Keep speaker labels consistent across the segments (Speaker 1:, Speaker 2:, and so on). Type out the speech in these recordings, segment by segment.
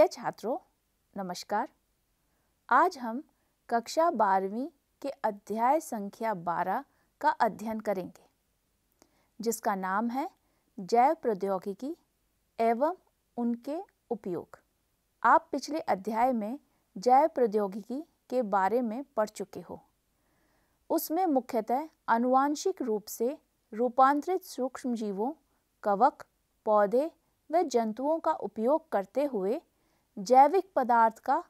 Speaker 1: प्रिय छात्रों नमस्कार आज हम कक्षा बारहवीं के अध्याय संख्या बारह का अध्ययन करेंगे जिसका नाम है जैव प्रौद्योगिकी एवं उनके उपयोग आप पिछले अध्याय में जैव प्रौद्योगिकी के बारे में पढ़ चुके हो उसमें मुख्यतः अनुवांशिक रूप से रूपांतरित सूक्ष्म जीवों कवक पौधे व जंतुओं का उपयोग करते हुए जैविक पदार्थ का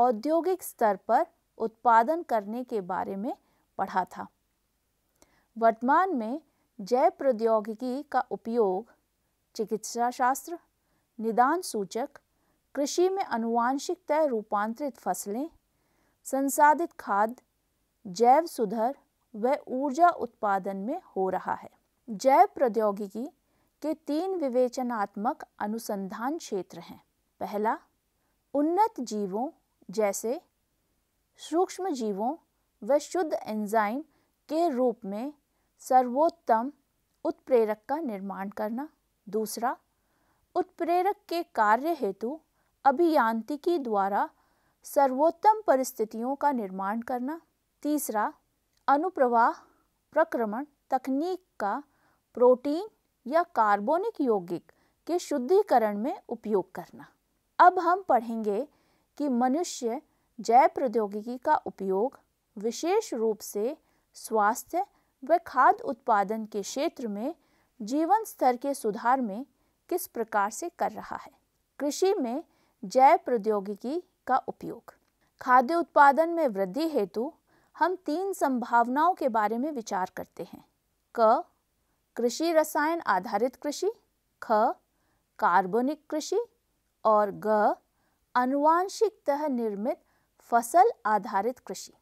Speaker 1: औद्योगिक स्तर पर उत्पादन करने के बारे में पढ़ा था वर्तमान में जैव प्रौद्योगिकी का उपयोग चिकित्सा शास्त्र निदान सूचक कृषि में अनुवांशिक तय रूपांतरित फसलें संसाधित खाद्य जैव सुधर व ऊर्जा उत्पादन में हो रहा है जैव प्रौद्योगिकी के तीन विवेचनात्मक अनुसंधान क्षेत्र हैं पहला उन्नत जीवों जैसे सूक्ष्म जीवों व शुद्ध एंजाइम के रूप में सर्वोत्तम उत्प्रेरक का निर्माण करना दूसरा उत्प्रेरक के कार्य हेतु अभियांत्रिकी द्वारा सर्वोत्तम परिस्थितियों का निर्माण करना तीसरा अनुप्रवाह प्रक्रमण तकनीक का प्रोटीन या कार्बोनिक यौगिक के शुद्धिकरण में उपयोग करना अब हम पढ़ेंगे कि मनुष्य जैव प्रौद्योगिकी का उपयोग विशेष रूप से स्वास्थ्य व खाद्य उत्पादन के क्षेत्र में जीवन स्तर के सुधार में किस प्रकार से कर रहा है कृषि में जैव प्रौद्योगिकी का उपयोग खाद्य उत्पादन में वृद्धि हेतु हम तीन संभावनाओं के बारे में विचार करते हैं क कृषि रसायन आधारित कृषि ख कार्बनिक कृषि और ग अनुवांशिकतः निर्मित फसल आधारित कृषि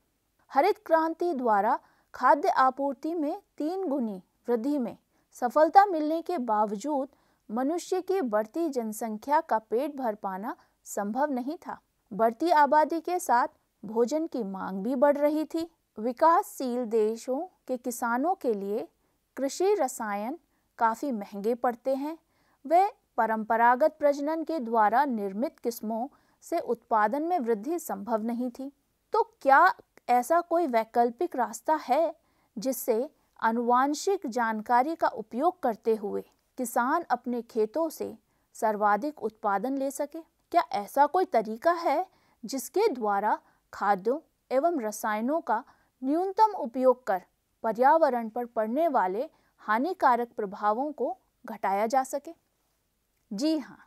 Speaker 1: हरित क्रांति द्वारा खाद्य आपूर्ति में तीन गुनी वृद्धि में सफलता मिलने के बावजूद मनुष्य की बढ़ती जनसंख्या का पेट भर पाना संभव नहीं था बढ़ती आबादी के साथ भोजन की मांग भी बढ़ रही थी विकासशील देशों के किसानों के लिए कृषि रसायन काफ़ी महंगे पड़ते हैं वे परंपरागत प्रजनन के द्वारा निर्मित किस्मों से उत्पादन में वृद्धि संभव नहीं थी तो क्या ऐसा कोई वैकल्पिक रास्ता है जिससे अनुवांशिक जानकारी का उपयोग करते हुए किसान अपने खेतों से सर्वाधिक उत्पादन ले सके क्या ऐसा कोई तरीका है जिसके द्वारा खाद्यों एवं रसायनों का न्यूनतम उपयोग कर पर्यावरण पर पड़ने वाले हानिकारक प्रभावों को घटाया जा सके जी हाँ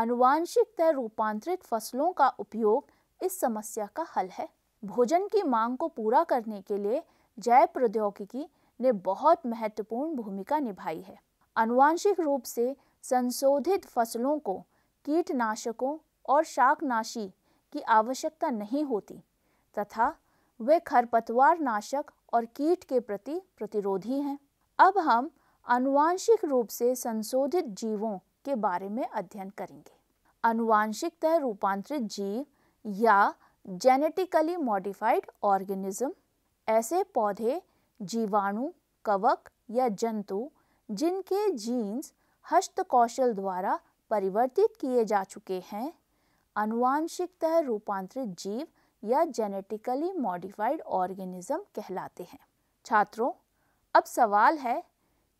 Speaker 1: अनुवांशिकता रूपांतरित फसलों का उपयोग इस समस्या का हल है भोजन की मांग को पूरा करने के लिए जैव प्रौद्योगिकी ने बहुत महत्वपूर्ण भूमिका निभाई है अनुवांशिक रूप से संशोधित फसलों को कीटनाशकों और शाकनाशी की आवश्यकता नहीं होती तथा वे खरपतवार नाशक और कीट के प्रति प्रतिरोधी हैं अब हम अनुवांशिक रूप से संशोधित जीवों के बारे में अध्ययन करेंगे अनुवांशिकतः रूपांतरित जीव या जेनेटिकली मॉडिफाइड ऑर्गेनिज्म ऐसे पौधे जीवाणु कवक या जंतु जिनके जीन्स हस्तकौशल द्वारा परिवर्तित किए जा चुके हैं अनुवांशिकतः रूपांतरित जीव या जेनेटिकली मॉडिफाइड ऑर्गेनिज्म कहलाते हैं छात्रों अब सवाल है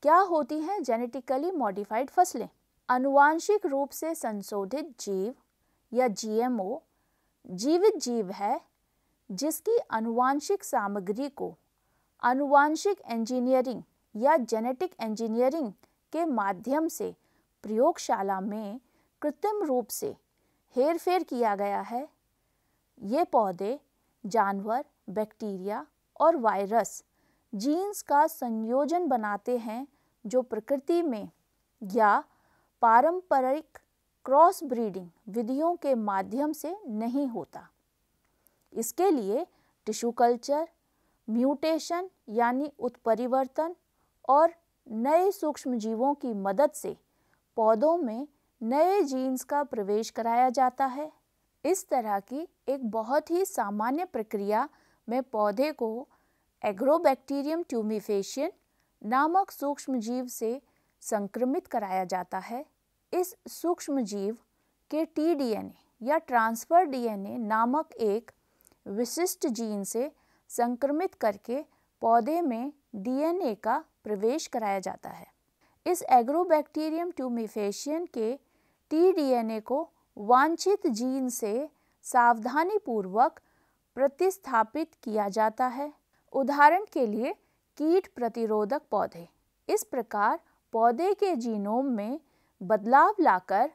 Speaker 1: क्या होती हैं जेनेटिकली मॉडिफाइड फसलें अनुवांशिक रूप से संशोधित जीव या जीएमओ जीवित जीव है जिसकी अनुवांशिक सामग्री को अनुवांशिक इंजीनियरिंग या जेनेटिक इंजीनियरिंग के माध्यम से प्रयोगशाला में कृत्रिम रूप से हेरफेर किया गया है ये पौधे जानवर बैक्टीरिया और वायरस जीन्स का संयोजन बनाते हैं जो प्रकृति में या पारंपरिक क्रॉस ब्रीडिंग विधियों के माध्यम से नहीं होता इसके लिए टिश्यू कल्चर म्यूटेशन यानी उत्परिवर्तन और नए सूक्ष्म जीवों की मदद से पौधों में नए जीन्स का प्रवेश कराया जाता है इस तरह की एक बहुत ही सामान्य प्रक्रिया में पौधे को एग्रोबैक्टीरियम ट्यूमिफेशियन नामक सूक्ष्म जीव से संक्रमित कराया जाता है इस सूक्ष्म जीव के टीडीएनए या ट्रांसफर डीएनए नामक एक विशिष्ट जीन से संक्रमित करके पौधे में डीएनए का प्रवेश कराया जाता है इस एग्रोबैक्टीरियम ट्यूमिफेशियन के टीडीएनए को वांछित जीन से सावधानीपूर्वक प्रतिस्थापित किया जाता है उदाहरण के लिए कीट प्रतिरोधक पौधे इस प्रकार पौधे के जीनोम में बदलाव लाकर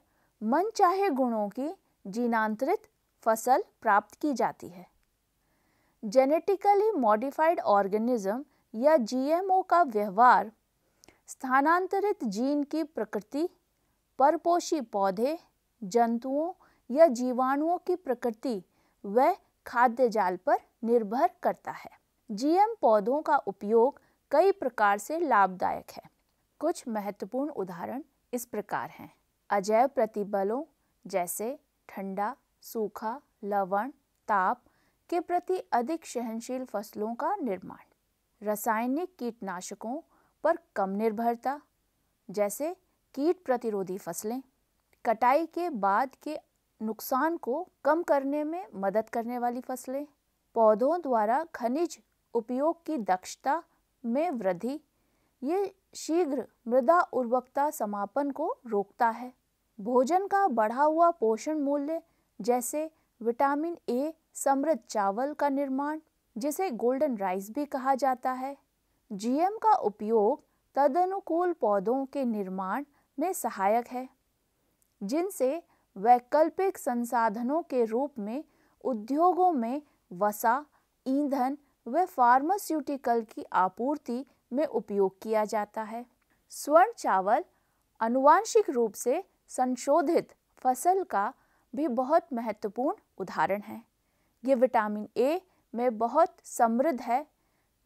Speaker 1: मनचाहे गुणों की जीनांतरित फसल प्राप्त की जाती है जेनेटिकली मॉडिफाइड ऑर्गेनिज्म या जीएमओ का व्यवहार स्थानांतरित जीन की प्रकृति परपोषी पौधे जंतुओं या जीवाणुओं की प्रकृति व खाद्य जाल पर निर्भर करता है जीएम पौधों का उपयोग कई प्रकार से लाभदायक है कुछ महत्वपूर्ण उदाहरण इस प्रकार हैं अजैव प्रतिबलों जैसे ठंडा सूखा लवण ताप के प्रति अधिक सहनशील फसलों का निर्माण रासायनिक कीटनाशकों पर कम निर्भरता जैसे कीट प्रतिरोधी फसलें कटाई के बाद के नुकसान को कम करने में मदद करने वाली फसलें पौधों द्वारा खनिज उपयोग की दक्षता में वृद्धि ये शीघ्र मृदा उर्वरकता समापन को रोकता है भोजन का बढ़ा हुआ पोषण मूल्य जैसे विटामिन ए समृद्ध चावल का निर्माण जिसे गोल्डन राइस भी कहा जाता है जीएम का उपयोग तदनुकूल पौधों के निर्माण में सहायक है जिनसे वैकल्पिक संसाधनों के रूप में उद्योगों में वसा ईंधन व फार्मास्यूटिकल की आपूर्ति में उपयोग किया जाता है स्वर्ण चावल अनुवांशिक रूप से संशोधित फसल का भी बहुत महत्वपूर्ण उदाहरण है ये विटामिन ए में बहुत समृद्ध है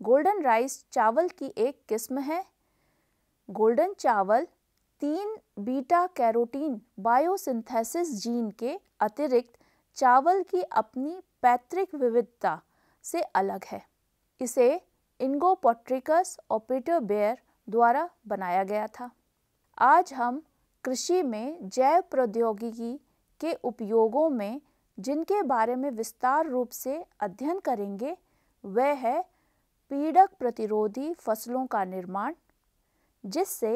Speaker 1: गोल्डन राइस चावल की एक किस्म है गोल्डन चावल तीन बीटा कैरोटीन बायोसिंथेसिस जीन के अतिरिक्त चावल की अपनी पैतृक विविधता से अलग है इसे इनगो पोट्रिकस ऑपरेटर बेयर द्वारा बनाया गया था आज हम कृषि में जैव प्रौद्योगिकी के उपयोगों में जिनके बारे में विस्तार रूप से अध्ययन करेंगे वह है पीड़क प्रतिरोधी फसलों का निर्माण जिससे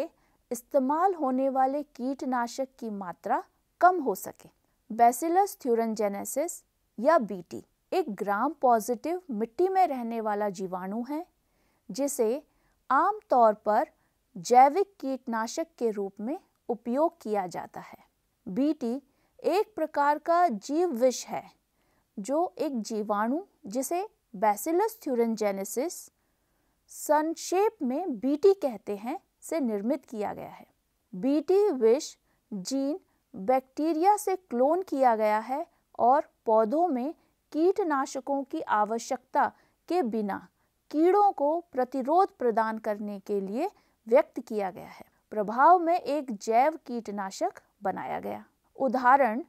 Speaker 1: इस्तेमाल होने वाले कीटनाशक की मात्रा कम हो सके बेसिलस थ्यूरनजेनेसिस या बीटी एक ग्राम पॉजिटिव मिट्टी में रहने वाला जीवाणु है जिसे आमतौर पर जैविक कीटनाशक के रूप में उपयोग किया जाता है बीटी एक प्रकार का जीव विष है जो एक जीवाणु जिसे बैसिलस थ्यूरनजेनेसिस संक्षेप में बीटी कहते हैं से निर्मित किया गया है बीटी विष जीन बैक्टीरिया से क्लोन किया गया है और पौधों में कीटनाशकों की आवश्यकता के बिना कीड़ों को प्रतिरोध प्रदान करने के लिए व्यक्त किया गया है प्रभाव में एक जैव कीटनाशक बनाया गया उदाहरण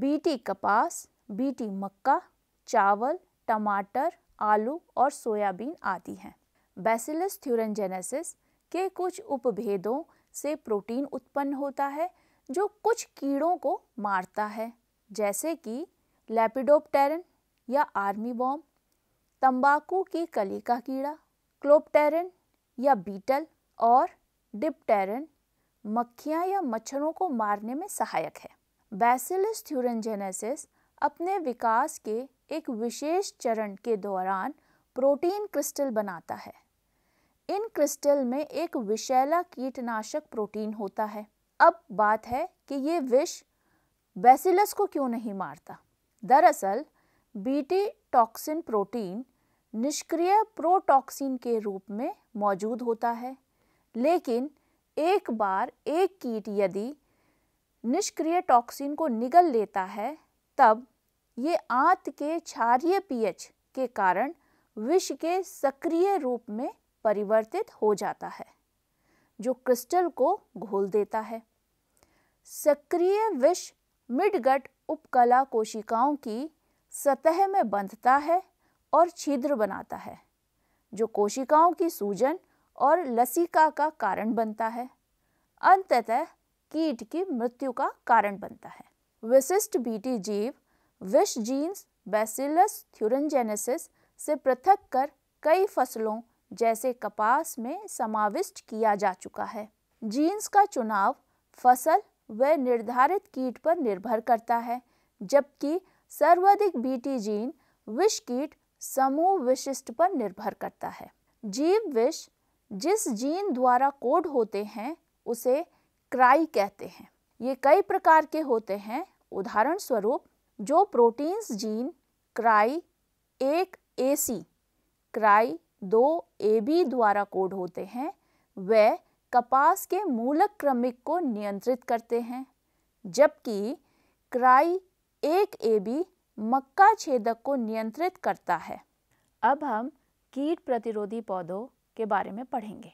Speaker 1: बीटी कपास बीटी मक्का चावल टमाटर आलू और सोयाबीन आदि हैं बेसिलस थ्यूरनजेनेसिस के कुछ उपभेदों से प्रोटीन उत्पन्न होता है जो कुछ कीड़ों को मारता है जैसे कि लेपिडोपटेरन या आर्मी बॉम्ब तंबाकू की कली का कीड़ा क्लोपटेरन या बीटल और डिप्टेरन मक्खियाँ या मच्छरों को मारने में सहायक है बैसिलस थ्यूरनजेनेसिस अपने विकास के एक विशेष चरण के दौरान प्रोटीन क्रिस्टल बनाता है इन क्रिस्टल में एक विषैला कीटनाशक प्रोटीन होता है अब बात है कि ये विष बैसिलस को क्यों नहीं मारता दरअसल बीटी टॉक्सिन प्रोटीन निष्क्रिय प्रोटॉक्सिन के रूप में मौजूद होता है लेकिन एक बार एक कीट यदि निष्क्रिय टॉक्सिन को निगल लेता है तब ये आंत के क्षारीय पीएच के कारण विष के सक्रिय रूप में परिवर्तित हो जाता है जो क्रिस्टल को घोल देता है सक्रिय विष मिडगट उपकला कोशिकाओं की सतह में बंधता है और छिद्र बनाता है जो कोशिकाओं की सूजन और लसिका का कारण बनता है अंततः कीट की मृत्यु का कारण बनता है विशिष्ट बीटी जीव विश जीन्स बेसिलस थ्यूरनजेनेसिस से पृथक कर कई फसलों जैसे कपास में समाविष्ट किया जा चुका है जीन्स का चुनाव फसल व निर्धारित कीट पर निर्भर करता है जबकि सर्वाधिक बीटी जीन विष कीट समूह विशिष्ट पर निर्भर करता है जीव विष जिस जीन द्वारा कोड होते हैं उसे क्राई कहते हैं ये कई प्रकार के होते हैं उदाहरण स्वरूप जो प्रोटीन्स जीन क्राई एक ए सी क्राई दो ए बी द्वारा कोड होते हैं वे कपास के मूलक क्रमिक को नियंत्रित करते हैं जबकि क्राई एक ए बी मक्का छेदक को नियंत्रित करता है अब हम कीट प्रतिरोधी पौधों के बारे में पढ़ेंगे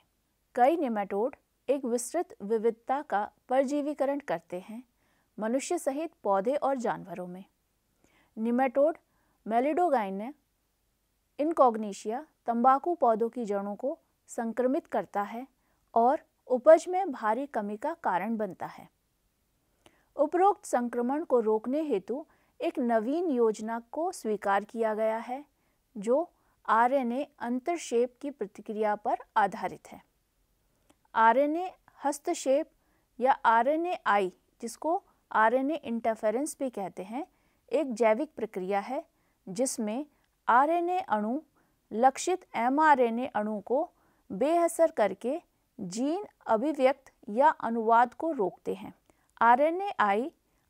Speaker 1: कई निमेटोड एक विस्तृत विविधता का परजीवीकरण करते हैं मनुष्य सहित पौधे और जानवरों में निमेटोड मेलिडोगाइन इनकॉग्निशिया तंबाकू पौधों की जड़ों को संक्रमित करता है और उपज में भारी कमी का कारण बनता है उपरोक्त संक्रमण को रोकने हेतु एक नवीन योजना को स्वीकार किया गया है जो आरएनए अंतरशेप की प्रतिक्रिया पर आधारित है आरएनए हस्तक्षेप या आरएनए आई जिसको आरएनए इंटरफेरेंस भी कहते हैं एक जैविक प्रक्रिया है जिसमें आरएनए अणु लक्षित एमआरएनए अणु को बेअसर करके जीन अभिव्यक्त या अनुवाद को रोकते हैं आरएनएआई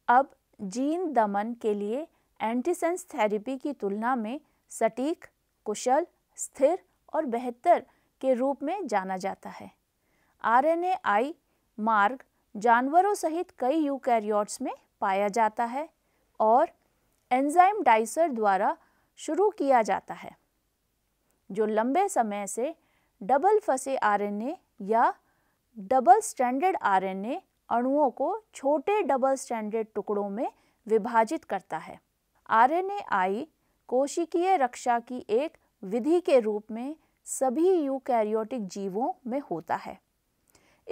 Speaker 1: अब जीन दमन के लिए एंटीसेंस थेरेपी की तुलना में सटीक कुशल स्थिर और बेहतर के रूप में जाना जाता है आरएनएआई मार्ग जानवरों सहित कई यूकैरियोट्स में पाया जाता है और एंजाइम डाइसर द्वारा शुरू किया जाता है जो लंबे समय से डबल फंसे आरएनए या डबल स्टैंडर्ड आरएनए अणुओं को छोटे डबल स्टैंडर्ड टुकड़ों में विभाजित करता है आर एन ए आई कोशिकीय रक्षा की एक विधि के रूप में सभी यूकैरियोटिक जीवों में होता है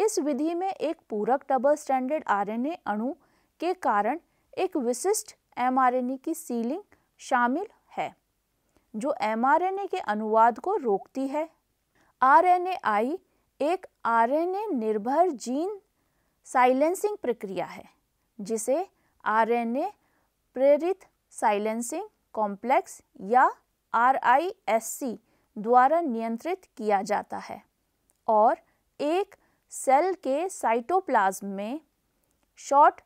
Speaker 1: इस विधि में एक पूरक डबल स्टैंडर्ड आरएनए अणु के कारण एक विशिष्ट एमआरएनए की सीलिंग शामिल है जो एमआरएनए के अनुवाद को रोकती है आई एक आरएनए निर्भर जीन साइलेंसिंग प्रक्रिया है जिसे आरएनए प्रेरित साइलेंसिंग कॉम्प्लेक्स या आरआईएससी द्वारा नियंत्रित किया जाता है और एक सेल के साइटोप्लाज्म में शॉर्ट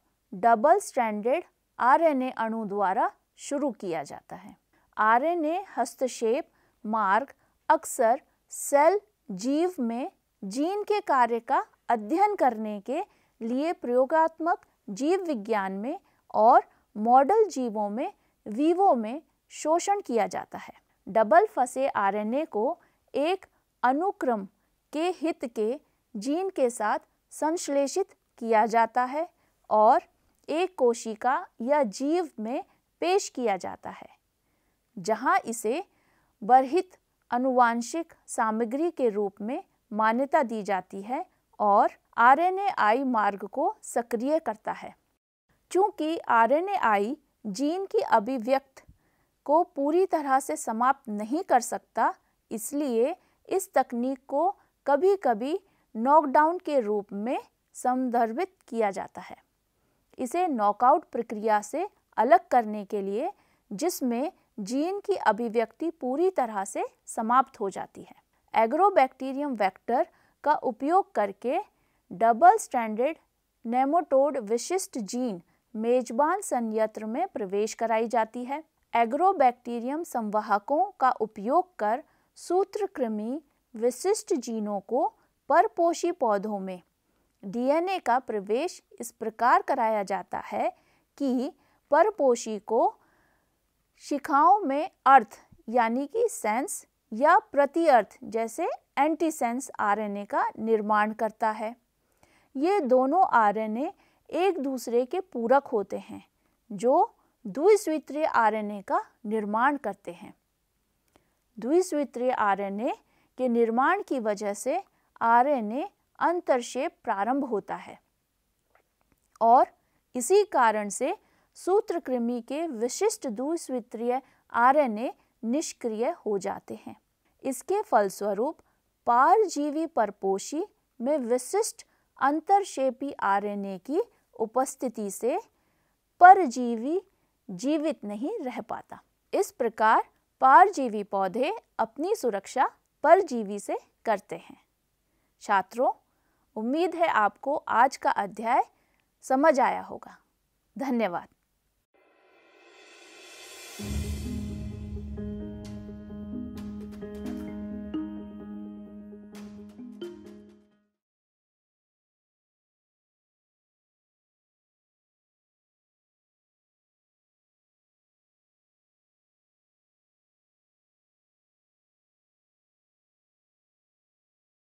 Speaker 1: डबल स्टैंडर्ड आरएनए अणु द्वारा शुरू किया जाता है आरएनए हस्तक्षेप मार्ग अक्सर सेल जीव में जीन के कार्य का अध्ययन करने के लिए प्रयोगात्मक जीव विज्ञान में और मॉडल जीवों में वीवो में शोषण किया जाता है डबल फंसे आरएनए को एक अनुक्रम के हित के जीन के साथ संश्लेषित किया जाता है और एक कोशिका या जीव में पेश किया जाता है जहां इसे बरहित अनुवांशिक सामग्री के रूप में मान्यता दी जाती है और आरएनएआई मार्ग को सक्रिय करता है चूँकि आरएनएआई जीन की अभिव्यक्त को पूरी तरह से समाप्त नहीं कर सकता इसलिए इस तकनीक को कभी कभी नॉकडाउन के रूप में संदर्भित किया जाता है इसे नॉकआउट प्रक्रिया से अलग करने के लिए जिसमें जीन की अभिव्यक्ति पूरी तरह से समाप्त हो जाती है एग्रोबैक्टीरियम वेक्टर का उपयोग करके डबल स्टैंडर्ड नेमोटोड विशिष्ट जीन मेजबान संयंत्र में प्रवेश कराई जाती है एग्रोबैक्टीरियम संवाहकों का उपयोग कर सूत्रकृमि विशिष्ट जीनों को परपोषी पौधों में डीएनए का प्रवेश इस प्रकार कराया जाता है कि परपोषी को शिखाओं में अर्थ यानी कि सेंस या प्रतिअर्थ जैसे एंटी सेंस आरएनए का निर्माण करता है ये दोनों आरएनए एक दूसरे के पूरक होते हैं जो द्विस्वित्रीय आरएनए का निर्माण करते हैं द्विस्वित्रीय आरएनए के निर्माण की वजह से आरएनए अंतरशेप प्रारंभ होता है और इसी कारण से सूत्रकृमि के विशिष्ट द्विस्वित्रीय आरएनए निष्क्रिय हो जाते हैं इसके फलस्वरूप पारजीवी परपोषी में विशिष्ट अंतरशेपी आरएनए की उपस्थिति से परजीवी जीवित नहीं रह पाता इस प्रकार पारजीवी पौधे अपनी सुरक्षा परजीवी से करते हैं छात्रों उम्मीद है आपको आज का अध्याय समझ आया होगा धन्यवाद